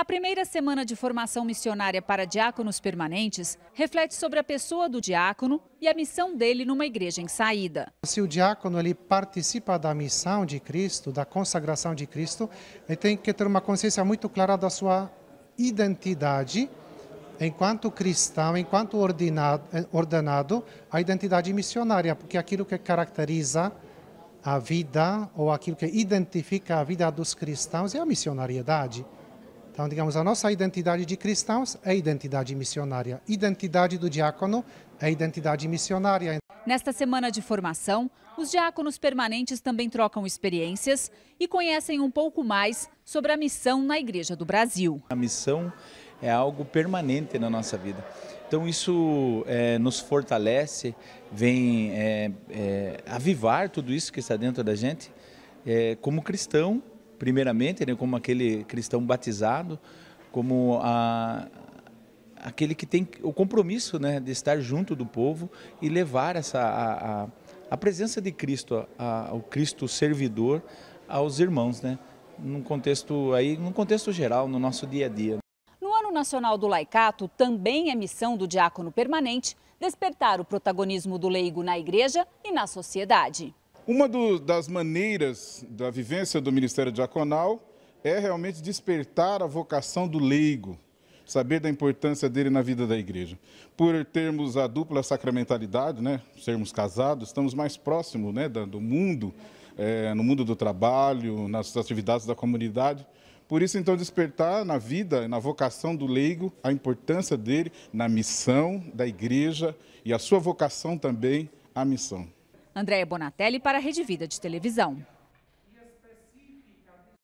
A primeira semana de formação missionária para diáconos permanentes reflete sobre a pessoa do diácono e a missão dele numa igreja em saída. Se o diácono ele participa da missão de Cristo, da consagração de Cristo, ele tem que ter uma consciência muito clara da sua identidade enquanto cristão, enquanto ordenado, eh, ordenado a identidade missionária, porque é aquilo que caracteriza a vida ou aquilo que identifica a vida dos cristãos é a missionariedade. Então, digamos, a nossa identidade de cristãos é identidade missionária. Identidade do diácono é identidade missionária. Nesta semana de formação, os diáconos permanentes também trocam experiências e conhecem um pouco mais sobre a missão na Igreja do Brasil. A missão é algo permanente na nossa vida. Então isso é, nos fortalece, vem é, é, avivar tudo isso que está dentro da gente é, como cristão primeiramente, né, como aquele cristão batizado, como a, aquele que tem o compromisso né, de estar junto do povo e levar essa, a, a, a presença de Cristo, a, o Cristo servidor, aos irmãos, né, num contexto aí, num contexto geral, no nosso dia a dia. No Ano Nacional do Laicato, também é missão do diácono permanente despertar o protagonismo do leigo na igreja e na sociedade. Uma do, das maneiras da vivência do Ministério Diaconal é realmente despertar a vocação do leigo, saber da importância dele na vida da igreja. Por termos a dupla sacramentalidade, né, sermos casados, estamos mais próximos né, do mundo, é, no mundo do trabalho, nas atividades da comunidade. Por isso, então, despertar na vida, na vocação do leigo, a importância dele na missão da igreja e a sua vocação também à missão. Andréia Bonatelli para a Rede Vida de Televisão.